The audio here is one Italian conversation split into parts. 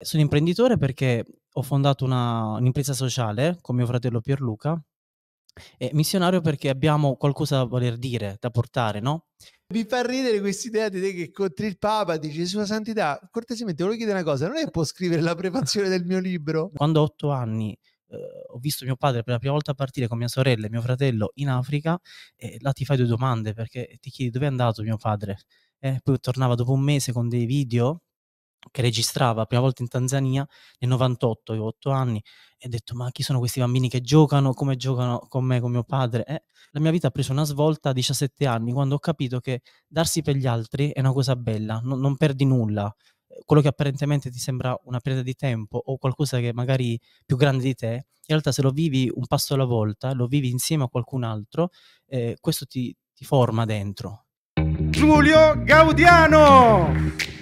Sono imprenditore perché ho fondato una, un'impresa sociale con mio fratello Pierluca e missionario perché abbiamo qualcosa da voler dire, da portare, no? Mi fa ridere questa idea di te che incontri il Papa, dici Sua Santità, cortesemente volevo chiedere una cosa, non è che può scrivere la prefazione del mio libro? Quando ho otto anni eh, ho visto mio padre per la prima volta partire con mia sorella e mio fratello in Africa e là ti fai due domande perché ti chiedi dove è andato mio padre? Eh, poi tornava dopo un mese con dei video che registrava prima volta in Tanzania nel 98, avevo 8 anni, e ho detto ma chi sono questi bambini che giocano, come giocano con me, con mio padre? Eh, la mia vita ha preso una svolta a 17 anni, quando ho capito che darsi per gli altri è una cosa bella, no, non perdi nulla, quello che apparentemente ti sembra una perdita di tempo o qualcosa che magari più grande di te, in realtà se lo vivi un passo alla volta, lo vivi insieme a qualcun altro, eh, questo ti, ti forma dentro. Giulio Gaudiano!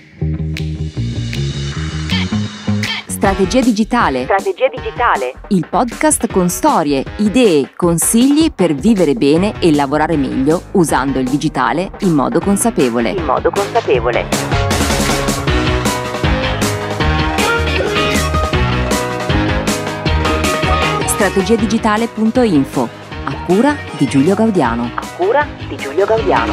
Strategia digitale. Strategia digitale. Il podcast con storie, idee, consigli per vivere bene e lavorare meglio usando il digitale in modo consapevole. In modo consapevole. Strategiadigitale.info a cura di Giulio Gaudiano. A cura di Giulio Gaudiano.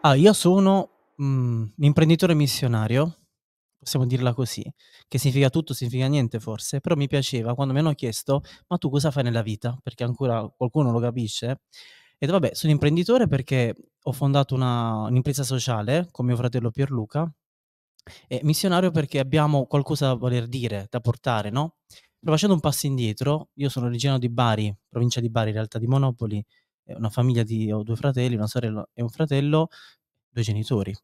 Ah, io sono mh, mm, l'imprenditore missionario, possiamo dirla così, che significa tutto, significa niente forse, però mi piaceva quando mi hanno chiesto ma tu cosa fai nella vita? Perché ancora qualcuno lo capisce. E vabbè, sono imprenditore perché ho fondato una, un'impresa sociale con mio fratello Pierluca e missionario perché abbiamo qualcosa da voler dire, da portare, no? Però facendo un passo indietro, io sono originario di Bari, provincia di Bari in realtà, di Monopoli, una famiglia di ho due fratelli, una sorella e un fratello, dai genitori.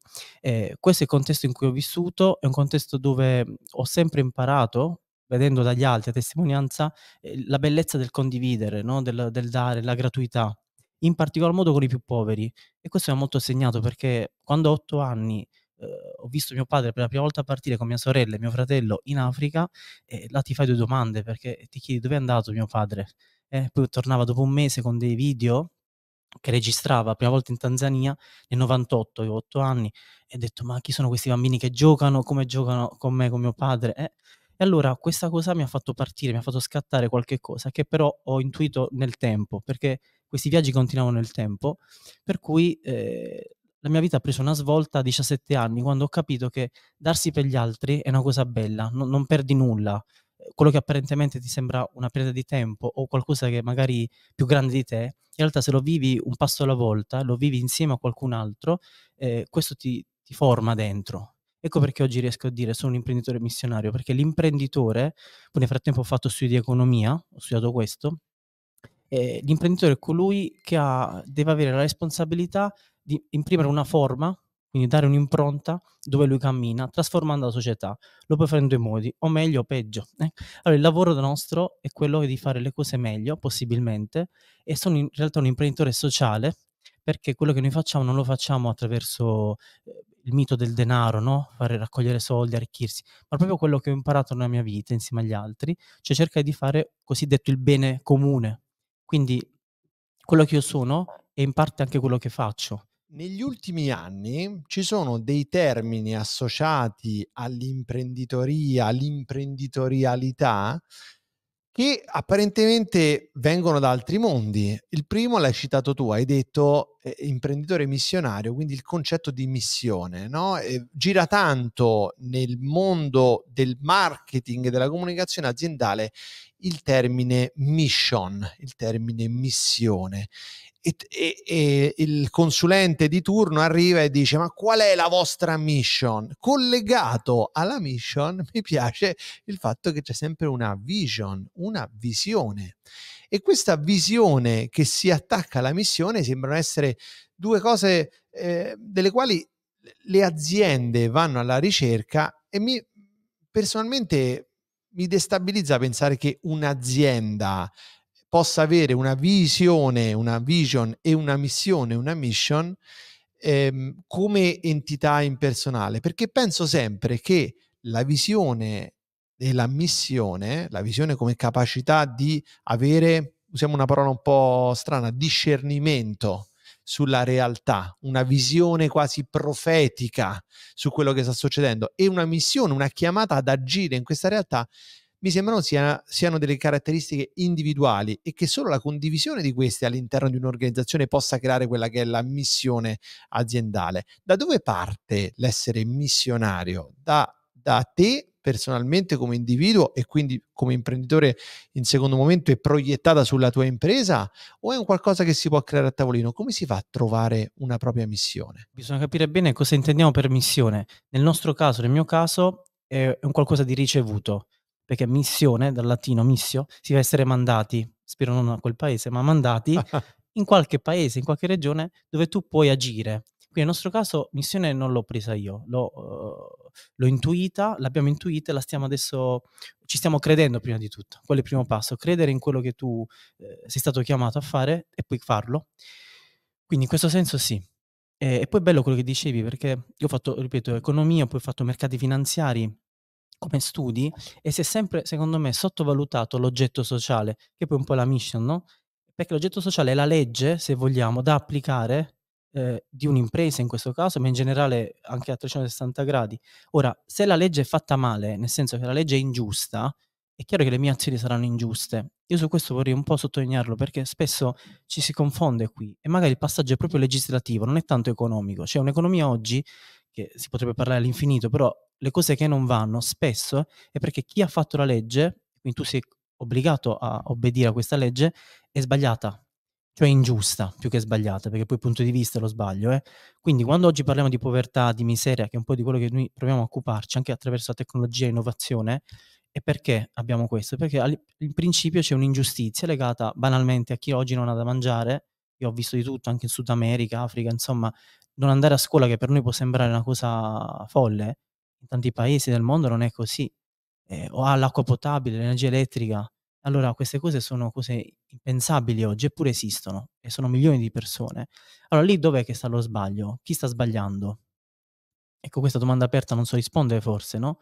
Eh, questo è il contesto in cui ho vissuto, è un contesto dove mhmm, ho sempre imparato, vedendo dagli altri a testimonianza, eh, la bellezza del condividere, no? del, del dare, la gratuità, in particolar modo con i più poveri. E questo mi ha molto segnato perché quando ho otto anni Uh, ho visto mio padre per la prima volta partire con mia sorella e mio fratello in Africa e là ti fai due domande perché ti chiedi dove è andato mio padre. Eh, poi tornava dopo un mese con dei video che registrava la prima volta in Tanzania nel 98, avevo 8 anni, e ho detto ma chi sono questi bambini che giocano, come giocano con me, con mio padre? Eh? E allora questa cosa mi ha fatto partire, mi ha fatto scattare qualche cosa che però ho intuito nel tempo, perché questi viaggi continuavano nel tempo, per cui eh, la mia vita ha preso una svolta a 17 anni, quando ho capito che darsi per gli altri è una cosa bella, no, non perdi nulla, quello che apparentemente ti sembra una perdita di tempo o qualcosa che è magari più grande di te, in realtà se lo vivi un passo alla volta, lo vivi insieme a qualcun altro, eh, questo ti, ti forma dentro. Ecco perché oggi riesco a dire sono un imprenditore missionario, perché l'imprenditore, poi nel frattempo ho fatto studi di economia, ho studiato questo, eh, l'imprenditore è colui che ha, deve avere la responsabilità di imprimere una forma quindi dare un'impronta dove lui cammina, trasformando la società. Lo puoi fare in due modi, o meglio o peggio. Eh? Allora, il lavoro nostro è quello di fare le cose meglio, possibilmente, e sono in realtà un imprenditore sociale, perché quello che noi facciamo non lo facciamo attraverso eh, il mito del denaro, no? Fare raccogliere soldi, arricchirsi, ma proprio quello che ho imparato nella mia vita insieme agli altri, cioè cercare di fare cosiddetto il bene comune. Quindi quello che io sono è in parte anche quello che faccio negli ultimi anni ci sono dei termini associati all'imprenditoria, all'imprenditorialità che apparentemente vengono da altri mondi. Il primo l'hai citato tu, hai detto eh, imprenditore missionario, quindi il concetto di missione, no? eh, gira tanto nel mondo del marketing e della comunicazione aziendale il termine mission, il termine missione e, e, e, il consulente di turno arriva e dice ma qual è la vostra mission? Collegato alla mission mi piace il fatto che c'è sempre una vision, una visione e questa visione che si attacca alla missione sembrano essere due cose eh, delle quali le aziende vanno alla ricerca e mi personalmente mi destabilizza pensare che un'azienda possa avere una visione, una vision e una missione, una mission ehm, come entità impersonale, perché penso sempre che la visione e la missione, la visione come capacità di avere, usiamo una parola un po' strana, discernimento sulla realtà, una visione quasi profetica su quello che sta succedendo e una missione, una chiamata ad agire in questa realtà mi sembrano sia, siano delle caratteristiche individuali e che solo la condivisione di queste all'interno di un'organizzazione possa creare quella che è la missione aziendale. Da dove parte l'essere missionario? Da, da te personalmente come individuo e quindi come imprenditore in secondo momento è proiettata sulla tua impresa o è un qualcosa che si può creare a tavolino? Come si fa a trovare una propria missione? Bisogna capire bene cosa intendiamo per missione. Nel nostro caso, nel mio caso, è un qualcosa di ricevuto perché missione, dal latino missio, si deve essere mandati, spero non a quel paese, ma mandati in qualche paese, in qualche regione dove tu puoi agire. Qui nel nostro caso missione non l'ho presa io, l'ho, uh, l'ho intuita, l'abbiamo intuita e la stiamo adesso, ci stiamo credendo prima di tutto. Quello è il primo passo, credere in quello che tu eh, sei stato chiamato a fare e poi farlo. Quindi in questo senso sì. e poi è bello quello che dicevi perché io ho fatto, ripeto, economia, poi ho fatto mercati finanziari, come studi e si è sempre, secondo me, sottovalutato l'oggetto sociale, che è poi un po' la mission, no? Perché l'oggetto sociale è la legge, se vogliamo, da applicare eh, di un'impresa in questo caso, ma in generale anche a 360 gradi. Ora, se la legge è fatta male, nel senso che la legge è ingiusta, è chiaro che le mie azioni saranno ingiuste. Io su questo vorrei un po' sottolinearlo perché spesso ci si confonde qui e magari il passaggio è proprio legislativo, non è tanto economico. Cioè un'economia oggi che si potrebbe parlare all'infinito, però le cose che non vanno spesso è perché chi ha fatto la legge, quindi tu sei obbligato a obbedire a questa legge, è sbagliata, cioè ingiusta più che sbagliata, perché poi il punto di vista è lo sbaglio. Eh? Quindi quando oggi parliamo di povertà, di miseria, che è un po' di quello che noi proviamo a occuparci anche attraverso la tecnologia e l'innovazione, e perché abbiamo questo? Perché in principio c'è un'ingiustizia legata banalmente a chi oggi non ha da mangiare, io ho visto di tutto anche in Sud America, Africa, insomma, non andare a scuola, che per noi può sembrare una cosa folle, in tanti paesi del mondo non è così. Eh, o ha l'acqua potabile, l'energia elettrica. Allora queste cose sono cose impensabili oggi, eppure esistono e sono milioni di persone. Allora lì dov'è che sta lo sbaglio? Chi sta sbagliando? Ecco, questa domanda aperta non so rispondere forse, no?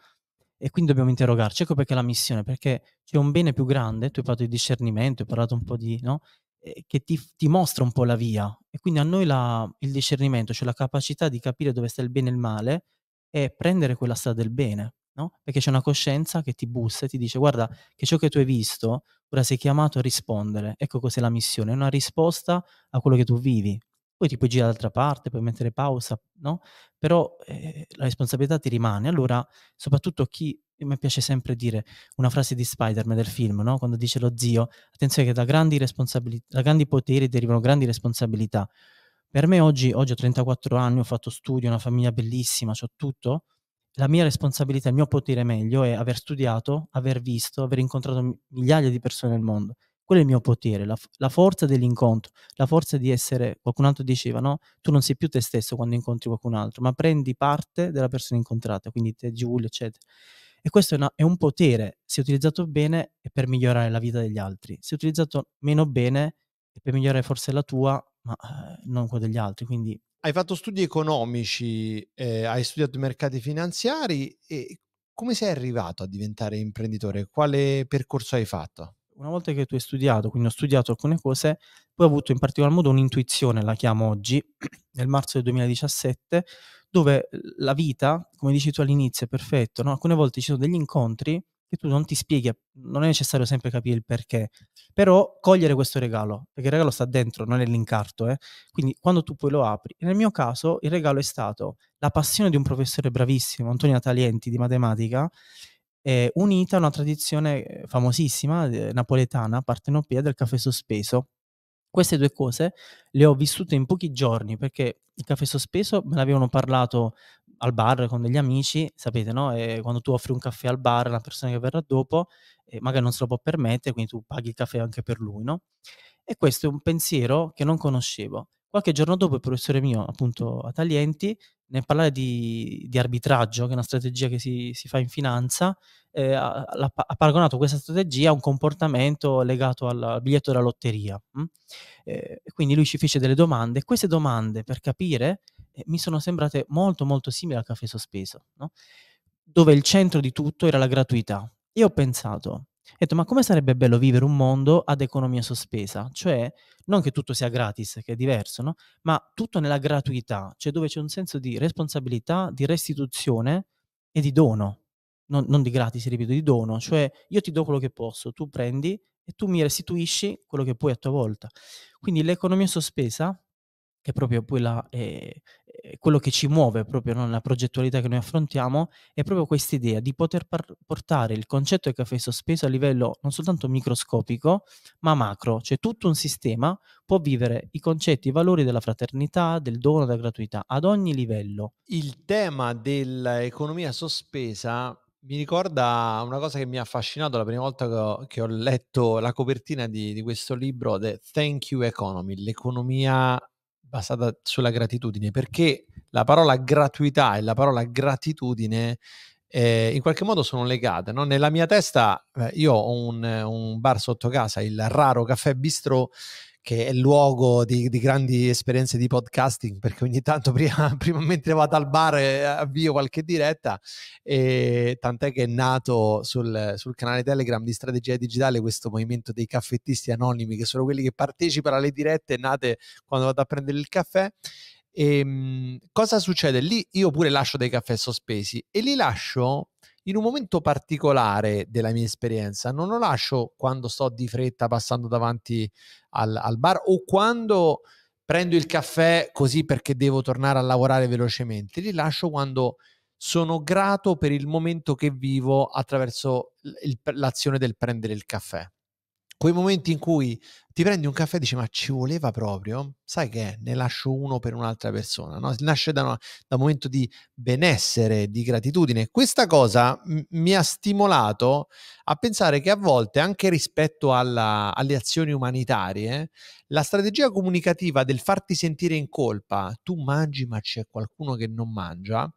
E quindi dobbiamo interrogarci. Ecco perché la missione, perché c'è un bene più grande, tu hai parlato di discernimento, hai parlato un po' di, no? Ehm, che ti, ti, mostra un po' la via. E quindi a noi la, il discernimento, cioè la capacità di capire dove sta il bene e il male è prendere quella strada del bene, no? Perché c'è una coscienza che ti bussa e ti dice guarda che ciò che tu hai visto, ora sei chiamato a rispondere. Ecco cos'è la missione, è una risposta a quello che tu vivi. Poi ti puoi girare dall'altra parte, puoi mettere pausa, no? Però eh, la responsabilità ti rimane. Allora, soprattutto chi a me piace sempre dire una frase di Spider-Man del film, no? quando dice lo zio, attenzione che da grandi, responsabili- da grandi poteri derivano grandi responsabilità. Per me oggi, oggi ho 34 anni, ho fatto studio, una famiglia bellissima, ho tutto. La mia responsabilità, il mio potere meglio è aver studiato, aver visto, aver incontrato migliaia di persone nel mondo. Quello è il mio potere, la, la forza dell'incontro, la forza di essere, qualcun altro diceva, no? Tu non sei più te stesso quando incontri qualcun altro, ma prendi parte della persona incontrata, quindi te, Giulio, eccetera. E questo è, una, è un potere, se utilizzato bene è per migliorare la vita degli altri, se utilizzato meno bene è per migliorare forse la tua, ma eh, non quella degli altri. Quindi... Hai fatto studi economici, eh, hai studiato i mercati finanziari e come sei arrivato a diventare imprenditore? Quale percorso hai fatto? Una volta che tu hai studiato, quindi ho studiato alcune cose, poi ho avuto in particolar modo un'intuizione, la chiamo oggi, nel marzo del 2017, dove eh, la vita, come dici tu all'inizio, è perfetto, no? alcune volte ci sono degli incontri che tu non ti spieghi, eh, non è necessario sempre capire il perché, però cogliere questo regalo, perché il regalo sta dentro, non è l'incarto, eh? quindi quando tu poi lo apri, nel mio caso il regalo è stato la passione di un professore bravissimo, Antonio Talienti di matematica, eh, unita a una tradizione eh, famosissima eh, napoletana, partenopea del caffè sospeso, queste due cose le ho vissute in pochi giorni perché il caffè sospeso me l'avevano parlato al bar con degli amici, sapete, no? E quando tu offri un caffè al bar la persona che verrà dopo, eh, magari non se lo può permettere, quindi tu paghi il caffè anche per lui, no? E questo è un pensiero che non conoscevo. Qualche giorno dopo il professore mio, appunto a Taglienti, nel parlare di, di, arbitraggio, che è una strategia che si, si fa in finanza, eh, ha, ha, paragonato questa strategia a un comportamento legato al biglietto della lotteria. Mm? Eh, quindi lui ci fece delle domande e queste domande, per capire, eh, mi sono sembrate molto molto simili al caffè sospeso, no? dove il centro di tutto era la gratuità. Io ho pensato, ho detto, ma come sarebbe bello vivere un mondo ad economia sospesa? Cioè, non che tutto sia gratis, che è diverso, no? Ma tutto nella gratuità, cioè dove c'è un senso di responsabilità, di restituzione e di dono. Non, non di gratis, ripeto, di dono. Cioè, io ti do quello che posso, tu prendi e tu mi restituisci quello che puoi a tua volta. Quindi l'economia sospesa, che è proprio poi la, è, quello che ci muove proprio nella progettualità che noi affrontiamo è proprio questa idea di poter par- portare il concetto di caffè sospeso a livello non soltanto microscopico, ma macro, cioè tutto un sistema può vivere i concetti, i valori della fraternità, del dono, della gratuità ad ogni livello. Il tema dell'economia sospesa mi ricorda una cosa che mi ha affascinato la prima volta che ho, che ho letto la copertina di, di questo libro, The Thank You Economy, l'economia basata sulla gratitudine, perché la parola gratuità e la parola gratitudine eh, in qualche modo sono legate. No? Nella mia testa eh, io ho un, un, bar sotto casa, il Raro Caffè Bistro, che è luogo di, di, grandi esperienze di podcasting, perché ogni tanto prima, prima mentre vado al bar eh, avvio qualche diretta, e tant'è che è nato sul, sul, canale Telegram di Strategia Digitale questo movimento dei caffettisti anonimi, che sono quelli che partecipano alle dirette nate quando vado a prendere il caffè e, ehm, mh, cosa succede? Lì io pure lascio dei caffè sospesi e li lascio in un momento particolare della mia esperienza. Non lo lascio quando sto di fretta passando davanti al, al bar o quando prendo il caffè così perché devo tornare a lavorare velocemente. Li lascio quando sono grato per il momento che vivo attraverso l'azione del prendere il caffè quei momenti in cui ti prendi un caffè e dici ma ci voleva proprio, sai che ne lascio uno per un'altra persona, no? nasce da, una, da, un momento di benessere, di gratitudine. Questa cosa m- mi ha stimolato a pensare che a volte anche rispetto alla, alle azioni umanitarie, la strategia comunicativa del farti sentire in colpa, tu mangi ma c'è qualcuno che non mangia,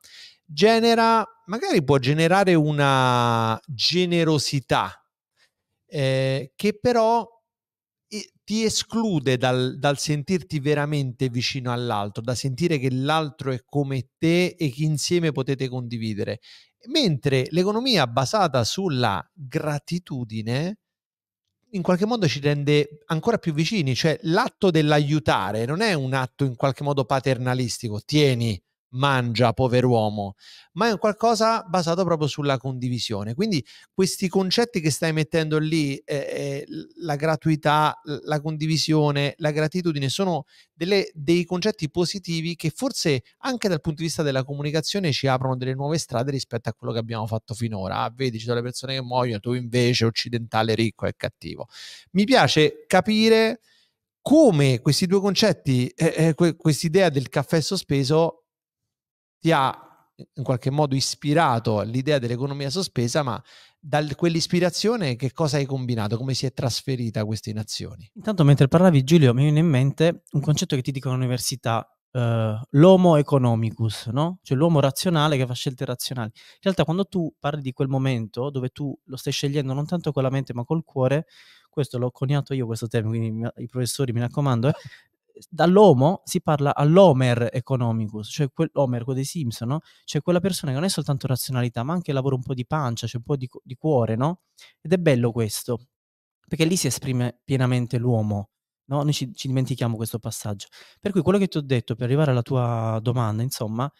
genera, magari può generare una generosità eh, che però ti esclude dal, dal, sentirti veramente vicino all'altro, da sentire che l'altro è come te e che insieme potete condividere. Mentre l'economia basata sulla gratitudine in qualche modo ci rende ancora più vicini, cioè l'atto dell'aiutare non è un atto in qualche modo paternalistico, tieni, mangia, pover'uomo, ma è un qualcosa basato proprio sulla condivisione. Quindi questi concetti che stai mettendo lì, eh, eh la gratuità, la condivisione, la gratitudine, sono delle, dei concetti positivi che forse anche dal punto di vista della comunicazione ci aprono delle nuove strade rispetto a quello che abbiamo fatto finora. Ah, vedi, ci sono le persone che muoiono, tu invece occidentale ricco e cattivo. Mi piace capire come questi due concetti, eh, eh idea del caffè sospeso ti ha in qualche modo ispirato all'idea dell'economia sospesa, ma da quell'ispirazione che cosa hai combinato, come si è trasferita questa in azioni? Intanto mentre parlavi Giulio mi viene in mente un concetto che ti dicono all'università, eh, l'homo economicus, no? cioè l'uomo razionale che fa scelte razionali. In realtà quando tu parli di quel momento dove tu lo stai scegliendo non tanto con la mente ma col cuore, questo l'ho coniato io questo termine, quindi i professori mi raccomando, eh, dall'homo si parla all'homer economicus, cioè quell'homer, quello dei Simpson, no? Cioè quella persona che non è soltanto razionalità, ma anche lavora un po' di pancia, cioè un po' di, di cuore, no? Ed è bello questo, perché lì si esprime pienamente l'uomo, no? Noi ci, ci dimentichiamo questo passaggio. Per cui quello che ti ho detto per arrivare alla tua domanda, insomma,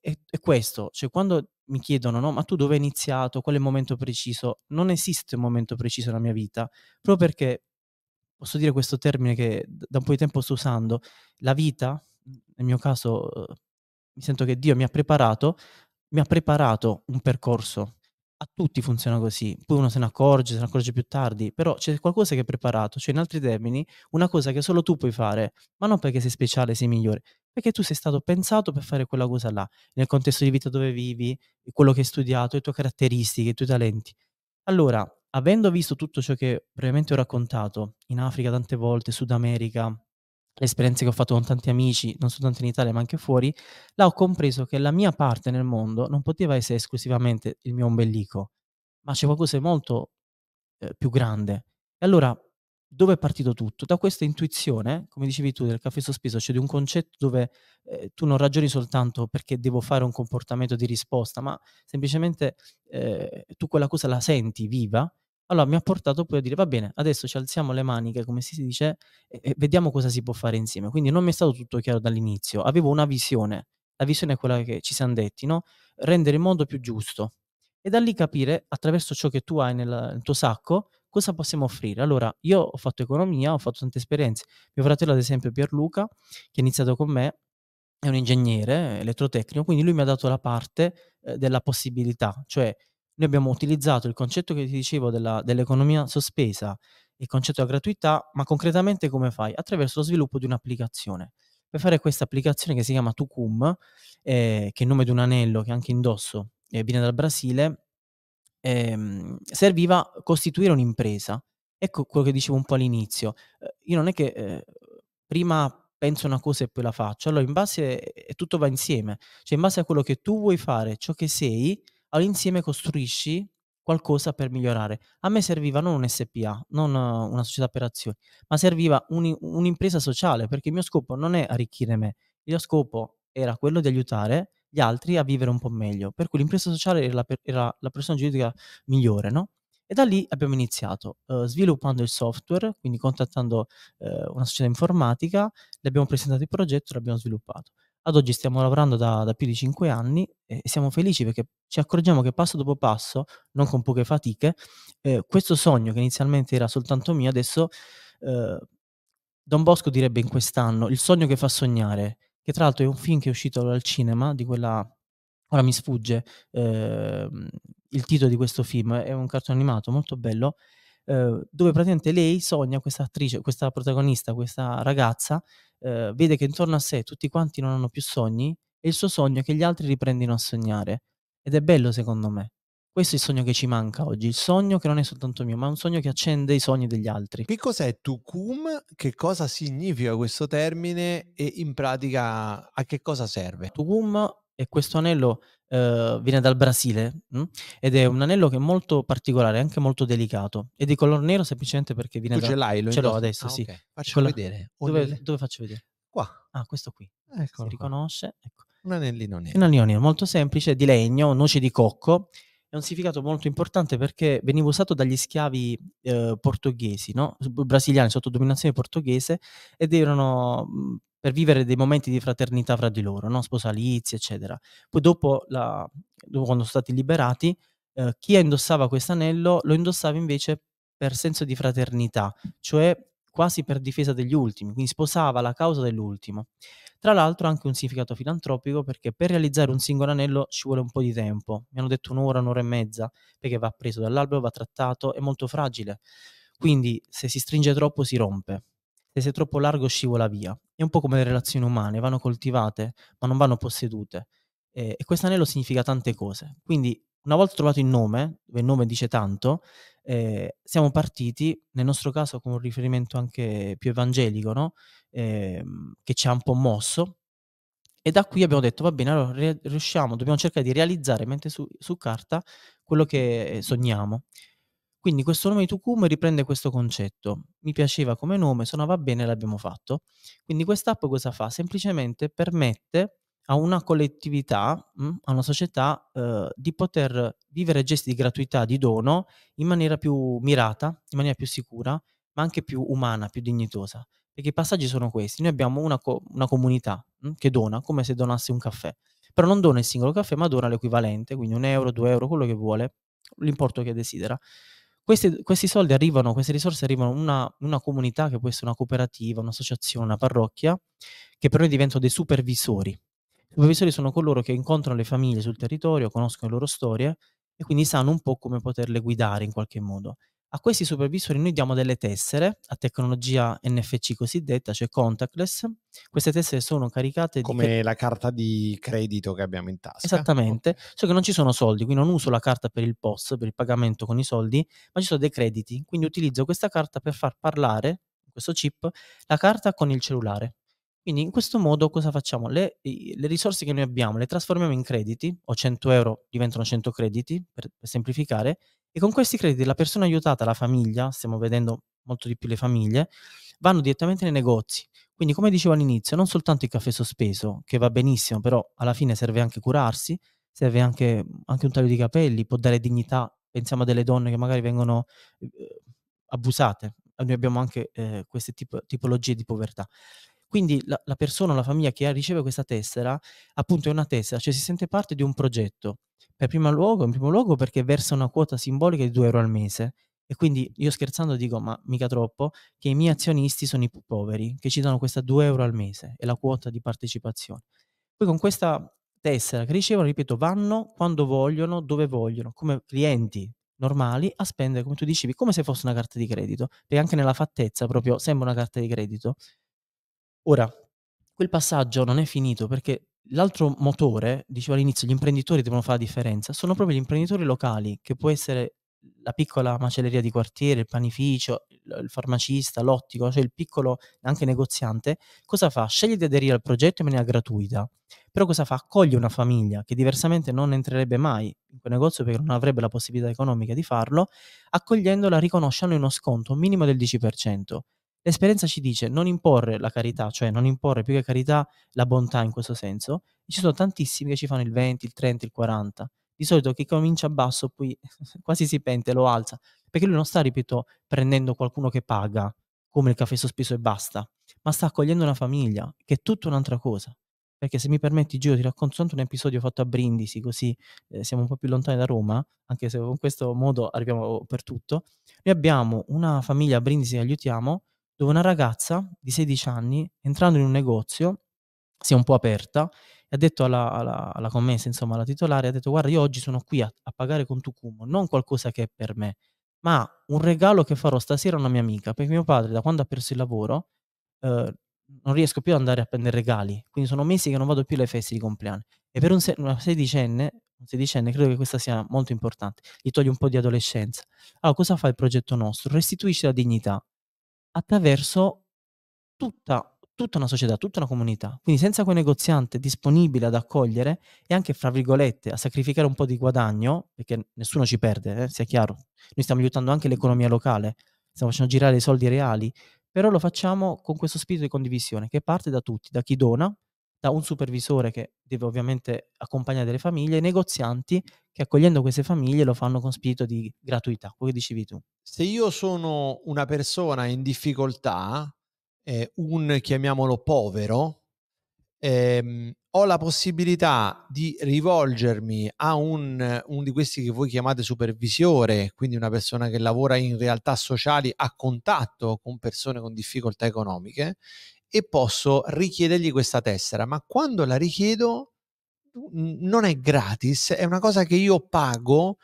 è, è questo, cioè quando mi chiedono, no? Ma tu dove hai iniziato? Qual è il momento preciso? Non esiste un momento preciso nella mia vita, proprio perché posso dire questo termine che da un po' di tempo sto usando, la vita, nel mio caso eh, mi sento che Dio mi ha preparato, mi ha preparato un percorso. A tutti funziona così, poi uno se ne accorge, se ne accorge più tardi, però c'è qualcosa che è preparato, cioè in altri termini una cosa che solo tu puoi fare, ma non perché sei speciale, sei migliore, perché tu sei stato pensato per fare quella cosa là, nel contesto di vita dove vivi, quello che hai studiato, le tue caratteristiche, i tuoi talenti. Allora, avendo visto tutto ciò che brevemente ho raccontato, in Africa tante volte, Sud America, le esperienze che ho fatto con tanti amici, non soltanto in Italia ma anche fuori, là ho compreso che la mia parte nel mondo non poteva essere esclusivamente il mio ombelico, ma c'è qualcosa di molto eh, più grande. E allora dove è partito tutto? Da questa intuizione, come dicevi tu, del caffè sospeso, cioè di un concetto dove eh, tu non ragioni soltanto perché devo fare un comportamento di risposta, ma semplicemente eh, tu quella cosa la senti viva. Allora mi ha portato poi a dire, va bene, adesso ci alziamo le maniche, come si dice, e, e vediamo cosa si può fare insieme. Quindi non mi è stato tutto chiaro dall'inizio, avevo una visione, la visione è quella che ci siamo detti, no? rendere il mondo più giusto. E da lì capire, attraverso ciò che tu hai nel, nel tuo sacco, cosa possiamo offrire? Allora, io ho fatto economia, ho fatto tante esperienze. Mio fratello, ad esempio, Pierluca, che ha iniziato con me, è un ingegnere elettrotecnico, quindi lui mi ha dato la parte eh, della possibilità, cioè noi abbiamo utilizzato il concetto che ti dicevo della, dell'economia sospesa, il concetto della gratuità, ma concretamente come fai? Attraverso lo sviluppo di un'applicazione. Per fare questa applicazione che si chiama Tucum, eh, che è il nome di un anello che anche indosso, eh, viene dal Brasile, ehm, serviva costituire un'impresa. Ecco quello che dicevo un po' all'inizio. Ehm, io non è che eh, prima penso una cosa e poi la faccio, allora in base e eh, tutto va insieme, cioè in base a quello che tu vuoi fare, ciò che sei, all'insieme costruisci qualcosa per migliorare. A me serviva non un SPA, non una società per azioni, ma serviva un, un'impresa sociale, perché il mio scopo non è arricchire me, il mio scopo era quello di aiutare gli altri a vivere un po' meglio. Per cui l'impresa sociale era la, era la persona giuridica migliore, no? E da lì abbiamo iniziato eh, sviluppando il software, quindi contattando eh, una società informatica, le abbiamo presentato il progetto e l'abbiamo sviluppato. Ad oggi stiamo lavorando da, da più di 5 anni e siamo felici perché ci accorgiamo che passo dopo passo, non con poche fatiche, eh, questo sogno che inizialmente era soltanto mio, adesso eh, Don Bosco direbbe in quest'anno, il sogno che fa sognare, che tra l'altro è un film che è uscito al cinema, di quella... Ora mi sfugge eh, il titolo di questo film, è un cartone animato molto bello, eh, dove praticamente lei sogna questa attrice, questa protagonista, questa ragazza, eh, vede che intorno a sé tutti quanti non hanno più sogni e il suo sogno è che gli altri riprendino a sognare. Ed è bello secondo me, questo è il sogno che ci manca oggi, il sogno che non è soltanto mio, ma un sogno che accende i sogni degli altri. Che cos'è Tucum? Che cosa significa questo termine e in pratica a che cosa serve? Tucum è questo anello Uh, viene dal Brasile mh? Mm? ed è un anello che è molto particolare, anche molto delicato. È di color nero semplicemente perché viene tu da... ce l'hai, lo ce l'ho adesso, ah, sì. Okay. Faccio Quello... vedere. Dove, dove, faccio vedere? Qua. Ah, questo qui. Eccolo si riconosce. Ecco. Un anellino nero. Un anellino nero, molto semplice, di legno, noce di cocco un significato molto importante perché veniva usato dagli schiavi eh, portoghesi, no? brasiliani sotto dominazione portoghese ed erano mm, per vivere dei momenti di fraternità fra di loro, no? sposalizi, eccetera. Poi dopo, la, dopo quando sono stati liberati, eh, chi indossava questo anello lo indossava invece per senso di fraternità, cioè quasi per difesa degli ultimi, quindi sposava la causa dell'ultimo. Tra l'altro ha anche un significato filantropico perché per realizzare un singolo anello ci vuole un po' di tempo, mi hanno detto un'ora, un'ora e mezza, perché va preso dall'albero, va trattato, è molto fragile. Quindi se si stringe troppo si rompe, se si è troppo largo scivola via. È un po' come le relazioni umane, vanno coltivate ma non vanno possedute. Eh, e questo anello significa tante cose. Quindi una volta trovato il nome, dove il nome dice tanto, eh, siamo partiti, nel nostro caso con un riferimento anche più evangelico, no? eh, che ci ha un po' mosso, e da qui abbiamo detto, va bene, allora re- riusciamo, dobbiamo cercare di realizzare mentre su, su carta quello che sogniamo. Quindi questo nome di Tucum riprende questo concetto. Mi piaceva come nome, suonava bene, l'abbiamo fatto. Quindi questa app cosa fa? Semplicemente permette a una collettività, mm, a una società, eh, di poter vivere gesti di gratuità, di dono, in maniera più mirata, in maniera più sicura, ma anche più umana, più dignitosa. Perché i passaggi sono questi. Noi abbiamo una, co- una comunità mh, mm, che dona, come se donasse un caffè. Però non dona il singolo caffè, ma dona l'equivalente, quindi un euro, due euro, quello che vuole, l'importo che desidera. Questi, questi soldi arrivano, queste risorse arrivano in una, una comunità che può essere una cooperativa, un'associazione, una parrocchia, che per noi diventano dei supervisori i provvisori sono coloro che incontrano le famiglie sul territorio, conoscono le loro storie e quindi sanno un po' come poterle guidare in qualche modo. A questi supervisori noi diamo delle tessere a tecnologia NFC cosiddetta, cioè contactless. Queste tessere sono caricate come di... la carta di credito che abbiamo in tasca. Esattamente, okay. so che non ci sono soldi, quindi non uso la carta per il POS, per il pagamento con i soldi, ma ci sono dei crediti, quindi utilizzo questa carta per far parlare, questo chip, la carta con il cellulare. Quindi in questo modo cosa facciamo? Le, le, risorse che noi abbiamo le trasformiamo in crediti, o 100 euro diventano 100 crediti, per, per semplificare, e con questi crediti la persona aiutata, la famiglia, stiamo vedendo molto di più le famiglie, vanno direttamente nei negozi. Quindi, come dicevo all'inizio, non soltanto il caffè sospeso, che va benissimo, però alla fine serve anche curarsi, serve anche, anche un taglio di capelli, può dare dignità. Pensiamo a delle donne che magari vengono eh, abusate. Noi abbiamo anche eh, queste tipo, tipologie di povertà. Quindi la, la persona, la famiglia che riceve questa tessera, appunto è una tessera, cioè si sente parte di un progetto. Per primo luogo, in primo luogo perché versa una quota simbolica di 2 euro al mese. E quindi io scherzando dico, ma mica troppo, che i miei azionisti sono i più poveri, che ci danno questa 2 euro al mese, è la quota di partecipazione. Poi con questa tessera che ricevono, ripeto, vanno quando vogliono, dove vogliono, come clienti normali a spendere, come tu dicevi, come se fosse una carta di credito, perché anche nella fattezza proprio sembra una carta di credito, Ora, quel passaggio non è finito perché l'altro motore, dicevo all'inizio, gli imprenditori devono fare la differenza, sono proprio gli imprenditori locali, che può essere la piccola macelleria di quartiere, il panificio, il farmacista, l'ottico, cioè il piccolo anche negoziante, cosa fa? Sceglie di aderire al progetto in maniera gratuita, però cosa fa? Accoglie una famiglia che diversamente non entrerebbe mai in quel negozio perché non avrebbe la possibilità economica di farlo, accogliendola riconosce uno sconto minimo del 10%. L'esperienza ci dice non imporre la carità, cioè non imporre più che carità la bontà in questo senso. Ci sono tantissimi che ci fanno il 20, il 30, il 40. Di solito chi comincia a basso poi quasi si pente, lo alza, perché lui non sta, ripeto, prendendo qualcuno che paga come il caffè sospeso e basta, ma sta accogliendo una famiglia, che è tutta un'altra cosa. Perché se mi permetti, Giro, ti racconto tanto un episodio fatto a Brindisi, così eh, siamo un po' più lontani da Roma, anche se con questo modo arriviamo per tutto. Noi abbiamo una famiglia a Brindisi che aiutiamo, dove una ragazza di 16 anni, entrando in un negozio, si è un po' aperta e ha detto alla, alla, alla commessa, insomma alla titolare, ha detto guarda io oggi sono qui a, a pagare con Tucumo, non qualcosa che è per me, ma un regalo che farò stasera a una mia amica, perché mio padre da quando ha perso il lavoro eh, non riesco più ad andare a prendere regali, quindi sono mesi che non vado più alle feste di compleanno. E per un se- una sedicenne, un sedicenne, credo che questa sia molto importante, gli togli un po' di adolescenza. Allora cosa fa il progetto nostro? Restituisce la dignità attraverso tutta, tutta una società, tutta una comunità. Quindi senza quel negoziante disponibile ad accogliere e anche, fra virgolette, a sacrificare un po' di guadagno, perché nessuno ci perde, eh, sia chiaro, noi stiamo aiutando anche l'economia locale, stiamo facendo girare i soldi reali, però lo facciamo con questo spirito di condivisione che parte da tutti, da chi dona da un supervisore che deve ovviamente accompagnare le famiglie, negozianti che accogliendo queste famiglie lo fanno con spirito di gratuità, come dicevi tu. Se io sono una persona in difficoltà, eh, un chiamiamolo povero, ehm, ho la possibilità di rivolgermi a un, un, di questi che voi chiamate supervisore, quindi una persona che lavora in realtà sociali a contatto con persone con difficoltà economiche e posso richiedergli questa tessera, ma quando la richiedo non è gratis, è una cosa che io pago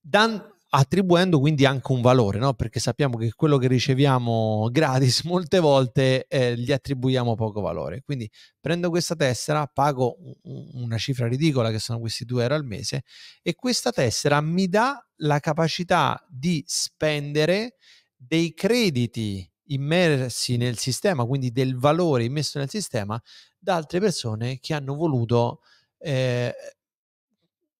dan- attribuendo quindi anche un valore, no? perché sappiamo che quello che riceviamo gratis molte volte eh, gli attribuiamo poco valore. Quindi prendo questa tessera, pago una cifra ridicola che sono questi 2 euro al mese e questa tessera mi dà la capacità di spendere dei crediti immersi nel sistema, quindi del valore immesso nel sistema, da altre persone che hanno voluto eh,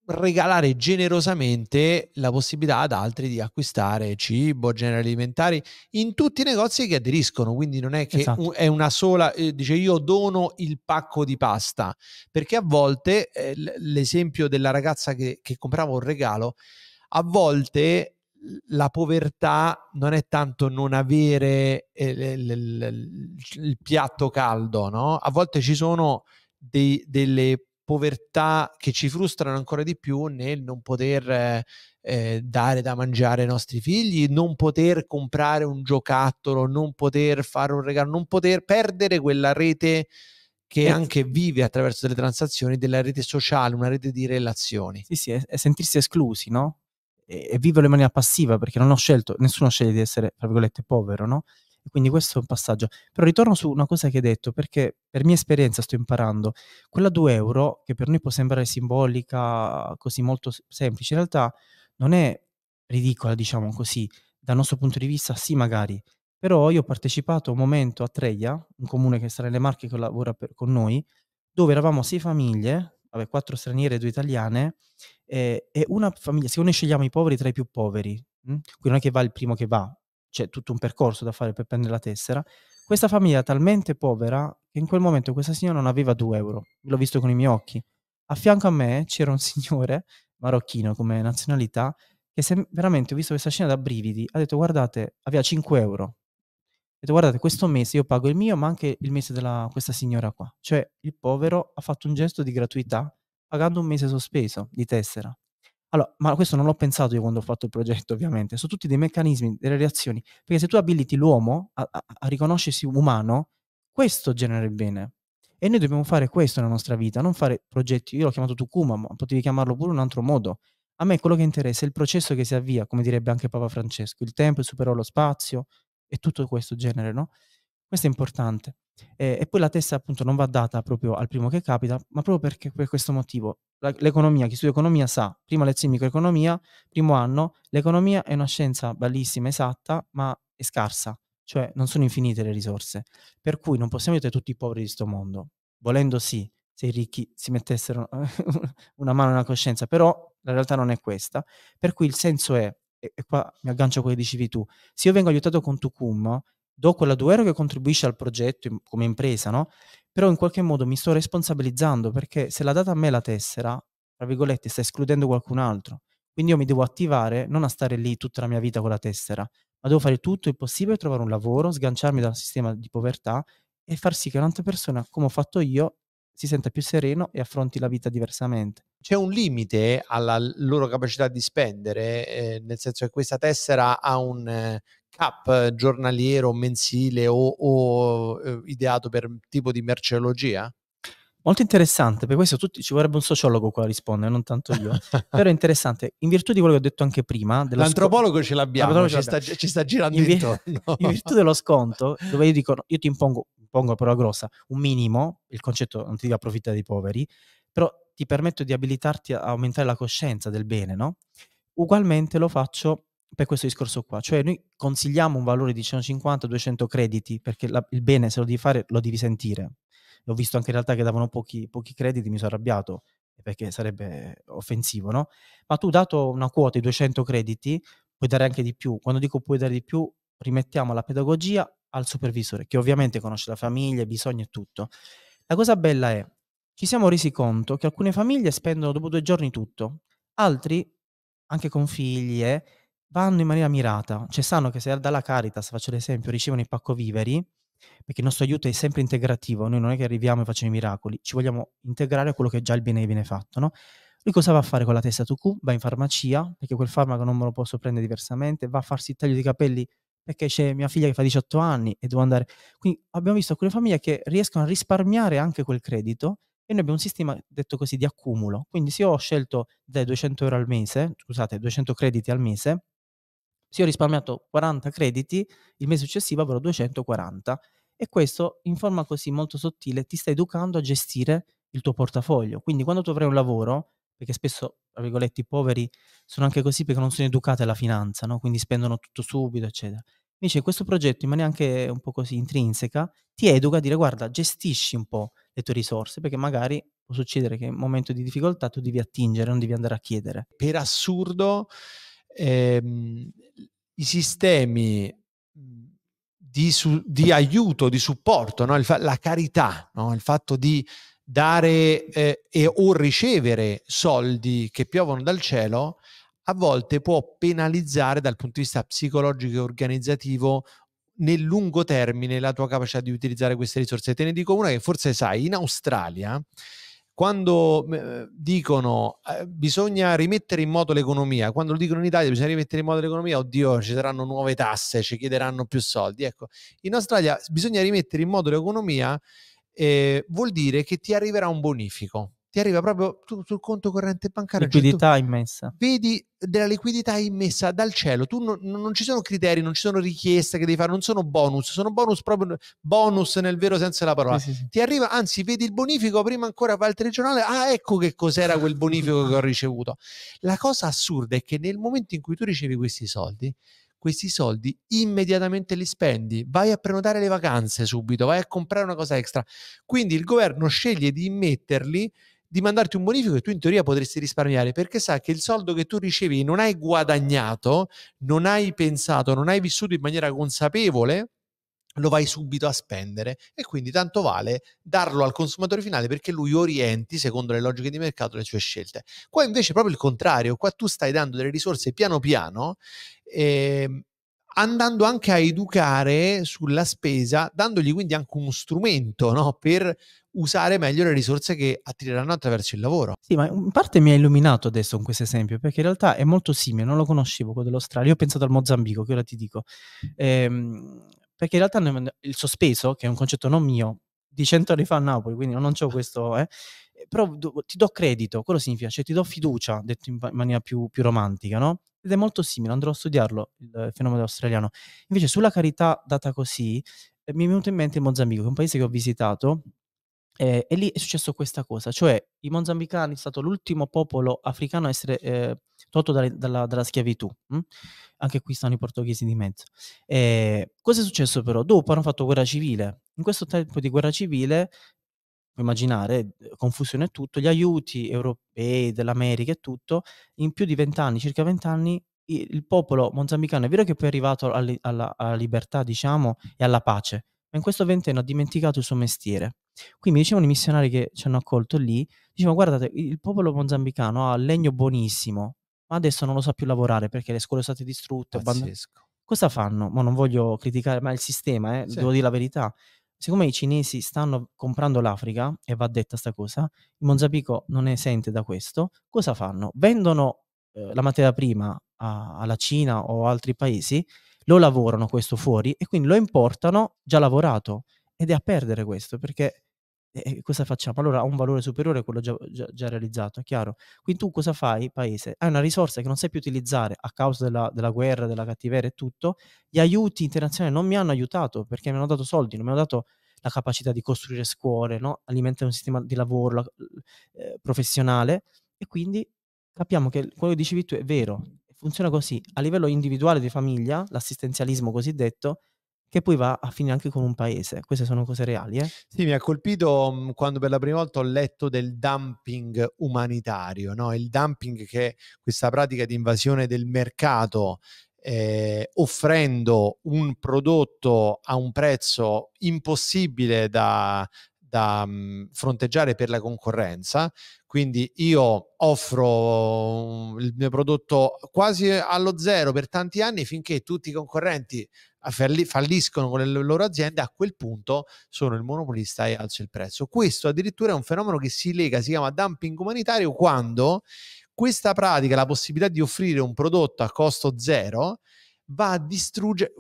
regalare generosamente la possibilità ad altri di acquistare cibo, generi alimentari in tutti i negozi che aderiscono, quindi non è che esatto. è una sola, eh, dice io dono il pacco di pasta, perché a volte eh, l'esempio della ragazza che, che comprava un regalo, a volte la povertà non è tanto non avere eh, l, l, l, il piatto caldo, no? A volte ci sono dei, delle povertà che ci frustrano ancora di più nel non poter eh, eh, dare da mangiare ai nostri figli, non poter comprare un giocattolo, non poter fare un regalo, non poter perdere quella rete che anche vive attraverso delle transazioni della rete sociale, una rete di relazioni. Sì, sì, è, sentirsi esclusi, no? e, e viverlo in maniera passiva perché non ho scelto, nessuno sceglie di essere, tra virgolette, povero, no? quindi questo è un passaggio. Però ritorno su una cosa che hai detto, perché per mia esperienza sto imparando, quella 2 euro, che per noi può sembrare simbolica, così molto semplice, in realtà non è ridicola, diciamo così, dal nostro punto di vista, sì magari, però io ho partecipato a un momento a Treia, un comune che sta nelle Marche che lavora per, con noi, dove eravamo sei famiglie vabbè, quattro straniere e due italiane, eh, è una famiglia, se noi scegliamo i poveri tra i più poveri, mh? Mm, quindi non è che va il primo che va, c'è tutto un percorso da fare per prendere la tessera, questa famiglia era talmente povera che in quel momento questa signora non aveva 2 euro, l'ho visto con i miei occhi. A fianco a me c'era un signore marocchino come nazionalità che se veramente ho visto questa scena da brividi, ha detto guardate, aveva 5 euro, detto guardate questo mese io pago il mio ma anche il mese della questa signora qua cioè il povero ha fatto un gesto di gratuità pagando un mese sospeso di tessera allora, ma questo non l'ho pensato io quando ho fatto il progetto, ovviamente. Sono tutti dei meccanismi, delle reazioni. Perché se tu abiliti l'uomo a, a, a riconoscersi umano, questo genera il bene. E noi dobbiamo fare questo nella nostra vita, non fare progetti. Io l'ho chiamato Tukuma, ma potevi chiamarlo pure un altro modo. A me quello che interessa è il processo che si avvia, come direbbe anche Papa Francesco. Il tempo superò lo spazio, e tutto questo genere, no? Questo è importante. E, eh, e, poi la testa appunto non va data proprio al primo che capita, ma proprio perché, per questo motivo. La, l'economia, chi studia economia sa, prima lezione di microeconomia, primo anno, l'economia è una scienza bellissima, esatta, ma è scarsa, cioè non sono infinite le risorse, per cui non possiamo aiutare tutti i poveri di questo mondo. Volendo sì, se i ricchi si mettessero una mano nella coscienza, però la realtà non è questa, per cui il senso è e, qua mi aggancio a quello che dicevi tu, se io vengo aiutato con Tucum, do quella 2 euro che contribuisce al progetto in, come impresa, no? Però in qualche modo mi sto responsabilizzando perché se l'ha data a me la tessera, tra virgolette, sta escludendo qualcun altro. Quindi io mi devo attivare, non a stare lì tutta la mia vita con la tessera, ma devo fare tutto il possibile per trovare un lavoro, sganciarmi dal sistema di povertà e far sì che un'altra persona, come ho fatto io, si senta più sereno e affronti la vita diversamente. C'è un limite alla loro capacità di spendere, eh, nel senso che questa tessera ha un eh, cap giornaliero, mensile o, o eh, ideato per tipo di merceologia? Molto interessante, per questo tutti, ci vorrebbe un sociologo qua a rispondere, non tanto io. Però è interessante, in virtù di quello che ho detto anche prima... L'antropologo sc- ce l'abbiamo, l'antropologo ci, Sta, ci, Sta, girando in, vir- intorno. in virtù dello sconto, dove io dico, io ti impongo, impongo però grossa, un minimo, il concetto non ti dico approfitta dei poveri, però ti permetto di abilitarti a aumentare la coscienza del bene, no? Ugualmente lo faccio per questo discorso qua, cioè noi consigliamo un valore di 150-200 crediti perché la, il bene se lo devi fare lo devi sentire, ho visto anche in realtà che davano pochi, pochi crediti, mi sono arrabbiato perché sarebbe offensivo, no? Ma tu dato una quota di 200 crediti, puoi dare anche di più. Quando dico puoi dare di più, rimettiamo la pedagogia al supervisore, che ovviamente conosce la famiglia, i bisogni e tutto. La cosa bella è, ci siamo resi conto che alcune famiglie spendono dopo due giorni tutto, altri, anche con figlie, eh, vanno in maniera mirata, cioè sanno che se dalla Caritas, faccio l'esempio, ricevono il pacco viveri, perché il nostro aiuto è sempre integrativo, noi non è che arriviamo e facciamo i miracoli, ci vogliamo integrare a quello che già il bene viene fatto, no? Lui cosa va a fare con la testa 2Q? Va in farmacia, perché quel farmaco non me lo posso prendere diversamente, va a farsi il taglio di capelli perché c'è mia figlia che fa 18 anni e devo andare... Quindi abbiamo visto alcune famiglie che riescono a risparmiare anche quel credito e noi abbiamo un sistema, detto così, di accumulo. Quindi se io ho scelto dai 200 euro al mese, scusate, 200 crediti al mese, se ho risparmiato 40 crediti, il mese successivo avrò 240 e questo in forma così molto sottile ti sta educando a gestire il tuo portafoglio. Quindi quando tu avrai un lavoro, perché spesso, tra virgolette, i poveri sono anche così perché non sono educati alla finanza, no? quindi spendono tutto subito, eccetera. Invece questo progetto, in maniera anche un po' così intrinseca, ti educa a dire guarda, gestisci un po' le tue risorse, perché magari può succedere che in un momento di difficoltà tu devi attingere, non devi andare a chiedere. Per assurdo, ehm, i sistemi mhmm, di, su, di, aiuto, di supporto, no? fa- la carità, no? il fatto di dare eh, e, o ricevere soldi che piovono dal cielo, a volte può penalizzare dal punto di vista psicologico e organizzativo nel lungo termine la tua capacità di utilizzare queste risorse. Te ne dico una che forse sai, in Australia quando eh, dicono eh, bisogna rimettere in moto l'economia, quando lo dicono in Italia bisogna rimettere in moto l'economia, oddio ci saranno nuove tasse, ci chiederanno più soldi. Ecco, in Australia bisogna rimettere in moto l'economia, eh, vuol dire che ti arriverà un bonifico ti arriva proprio tu, sul conto corrente bancario. Certo liquidità cioè, immessa. Vedi della liquidità immessa dal cielo. Tu non, non, ci sono criteri, non ci sono richieste che devi fare, non sono bonus, sono bonus proprio bonus nel vero senso della parola. Sì, sì, sì. Ti arriva, anzi, vedi il bonifico prima ancora fa il telegiornale. Ah, ecco che cos'era quel bonifico che ho ricevuto. La cosa assurda è che nel momento in cui tu ricevi questi soldi, questi soldi immediatamente li spendi, vai a prenotare le vacanze subito, vai a comprare una cosa extra. Quindi il governo sceglie di immetterli di mandarti un bonifico che tu in teoria potresti risparmiare perché sa che il soldo che tu ricevi non hai guadagnato, non hai pensato, non hai vissuto in maniera consapevole, lo vai subito a spendere e quindi tanto vale darlo al consumatore finale perché lui orienti secondo le logiche di mercato le sue scelte. Qua invece è proprio il contrario, qua tu stai dando delle risorse piano piano eh, andando anche a educare sulla spesa, dandogli quindi anche uno strumento no? per usare meglio le risorse che attireranno attraverso il lavoro. Sì, ma in parte mi ha illuminato adesso con questo esempio, perché in realtà è molto simile, non lo conoscevo quello dell'Australia, io ho pensato al Mozambico, che ora ti dico, ehm, perché in realtà il sospeso, che è un concetto non mio, di cento anni fa a Napoli, quindi non c'ho questo, eh, eh però do, ti do credito, quello significa, cioè ti do fiducia, detto in maniera più, più romantica, no? Ed è molto simile, andrò a studiarlo, il fenomeno australiano. Invece sulla carità data così, eh, mi è venuto in mente il Mozambico, che è un paese che ho visitato eh, e lì è successo questa cosa, cioè i mozambicani è stato l'ultimo popolo africano a essere eh, tolto dalle, dalla, dalla, schiavitù. Mh? Mm? Anche qui stanno i portoghesi di mezzo. Eh, cosa è successo però? Dopo hanno fatto guerra civile. In questo tempo di guerra civile, puoi immaginare, eh, confusione e tutto, gli aiuti europei, dell'America e tutto, in più di vent'anni, circa vent'anni, il popolo mozambicano è vero che poi è arrivato alla, alla, alla libertà, diciamo, e alla pace, ma in questo ventennio ha dimenticato il suo mestiere quindi mi dicevano i missionari che ci hanno accolto lì, dicevano guardate, il popolo mozambicano ha legno buonissimo, ma adesso non lo sa più lavorare perché le scuole sono state distrutte. Pazzesco. Cosa fanno? Ma non voglio criticare, ma è il sistema, eh, sì. devo dire la verità. Siccome i cinesi stanno comprando l'Africa, e va detta sta cosa, il Mozambico non è esente da questo, cosa fanno? Vendono eh, la materia prima a, alla Cina o altri paesi, lo lavorano questo fuori e quindi lo importano già lavorato ed è a perdere questo perché eh, cosa facciamo? Allora ha un valore superiore a quello già, già, già, realizzato, è chiaro? Quindi tu cosa fai, paese? Hai una risorsa che non sai più utilizzare a causa della, della guerra, della cattiveria e tutto. Gli aiuti internazionali non mi hanno aiutato perché mi hanno dato soldi, non mi hanno dato la capacità di costruire scuole, no? alimentare un sistema di lavoro la, eh, professionale e quindi capiamo che quello che dicevi tu è vero, funziona così. A livello individuale di famiglia, l'assistenzialismo cosiddetto, che poi va a finire anche con un paese. Queste sono cose reali. Eh? Sì, mi ha colpito mm, quando per la prima volta ho letto del dumping umanitario, no? il dumping che è questa pratica di invasione del mercato eh, offrendo un prodotto a un prezzo impossibile da, da mh, mm, fronteggiare per la concorrenza. Quindi io offro mm, il mio prodotto quasi allo zero per tanti anni finché tutti i concorrenti falliscono con le loro aziende, a quel punto sono il monopolista e alzo il prezzo. Questo addirittura è un fenomeno che si lega, si chiama dumping umanitario, quando questa pratica, la possibilità di offrire un prodotto a costo zero, va a distruggere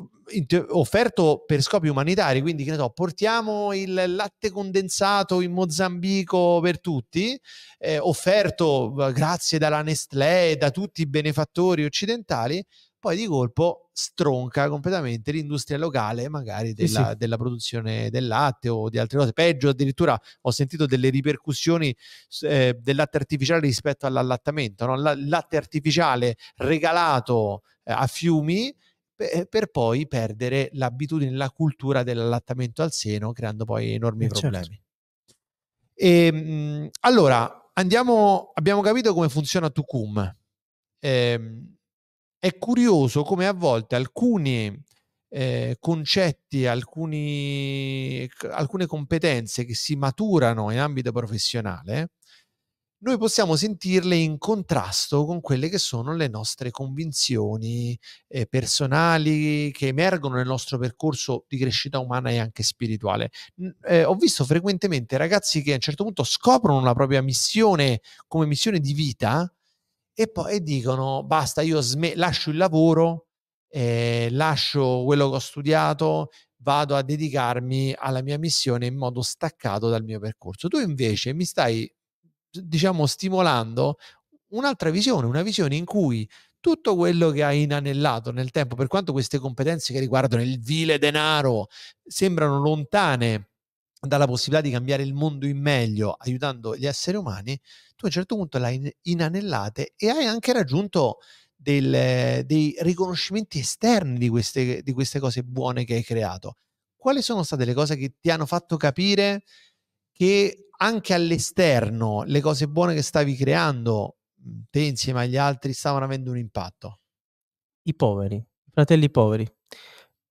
offerto per scopi umanitari quindi che ne so portiamo il latte condensato in Mozambico per tutti eh, offerto eh, grazie dalla Nestlé da tutti i benefattori occidentali poi di colpo stronca completamente l'industria locale magari della, sì, sì. della, produzione del latte o di altre cose. Peggio addirittura ho sentito delle ripercussioni eh, del latte artificiale rispetto all'allattamento, no? La, latte artificiale regalato eh, a fiumi eh, per, poi perdere l'abitudine, la cultura dell'allattamento al seno, creando poi enormi eh, certo. problemi. Certo. Ehm, e, allora, andiamo, abbiamo capito come funziona Tucum. Ehm, è curioso come a volte alcuni eh, concetti, alcuni, alcune competenze che si maturano in ambito professionale, noi possiamo sentirle in contrasto con quelle che sono le nostre convinzioni eh, personali che emergono nel nostro percorso di crescita umana e anche spirituale. Eh, ho visto frequentemente ragazzi che a un certo punto scoprono la propria missione come missione di vita e poi e dicono basta, io sm- lascio il lavoro, eh, lascio quello che ho studiato, vado a dedicarmi alla mia missione in modo staccato dal mio percorso. Tu invece mi stai, diciamo, stimolando un'altra visione, una visione in cui tutto quello che hai inanellato nel tempo, per quanto queste competenze che riguardano il vile denaro sembrano lontane dalla possibilità di cambiare il mondo in meglio aiutando gli esseri umani, tu a un certo punto l'hai inanellate e hai anche raggiunto del, dei riconoscimenti esterni di queste, di queste cose buone che hai creato. Quali sono state le cose che ti hanno fatto capire che anche all'esterno le cose buone che stavi creando, mhmm, te insieme agli altri, stavano avendo un impatto? I poveri, fratelli poveri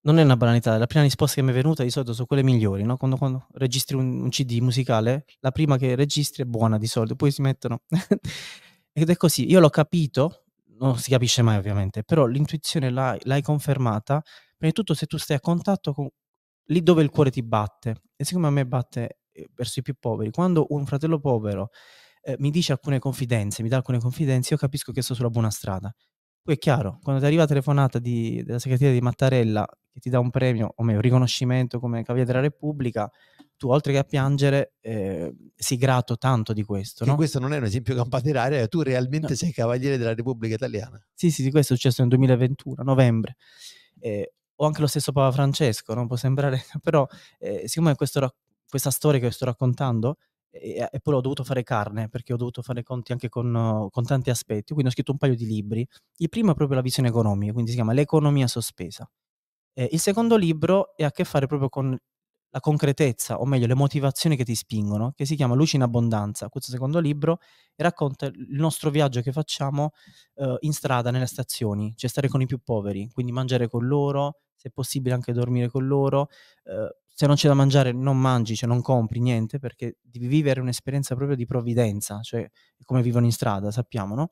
non è una banalità, la prima risposta che mi è venuta di solito sono quelle migliori, no? quando, quando, registri un, un, CD musicale, la prima che registri è buona di solito, poi si mettono... Ed è così, io l'ho capito, non si capisce mai ovviamente, però l'intuizione l'hai, l'hai confermata, prima di tutto se tu stai a contatto con lì dove il cuore ti batte, e siccome a me batte eh, verso i più poveri, quando un fratello povero eh, mi dice alcune confidenze, mi dà alcune confidenze, io capisco che sto sulla buona strada. Poi è chiaro, quando ti arriva la telefonata di, della segretaria di Mattarella che ti dà un premio, o meglio, un riconoscimento come Cavaliere della Repubblica, tu oltre che a piangere eh, si grato tanto di questo. No? Questo non è un esempio campanerario, eh, tu realmente no. sei cavaliere della Repubblica Italiana. Sì, sì, sì questo è successo nel 2021, novembre. Eh, o anche lo stesso Papa Francesco, non può sembrare, però eh, siccome questo, questa storia che sto raccontando e, poi ho dovuto fare carne perché ho dovuto fare conti anche con, oh, con, tanti aspetti, quindi ho scritto un paio di libri. Il primo è proprio la visione economica, quindi si chiama L'economia sospesa. Eh, il secondo libro è a che fare proprio con la concretezza, o meglio le motivazioni che ti spingono, che si chiama Luce in abbondanza. Questo secondo libro racconta il nostro viaggio che facciamo eh, in strada, nelle stazioni, cioè stare con i più poveri, quindi mangiare con loro, se possibile anche dormire con loro, eh, se non c'è da mangiare non mangi, cioè non compri niente, perché devi vivere un'esperienza proprio di provvidenza, cioè come vivono in strada, sappiamo, no?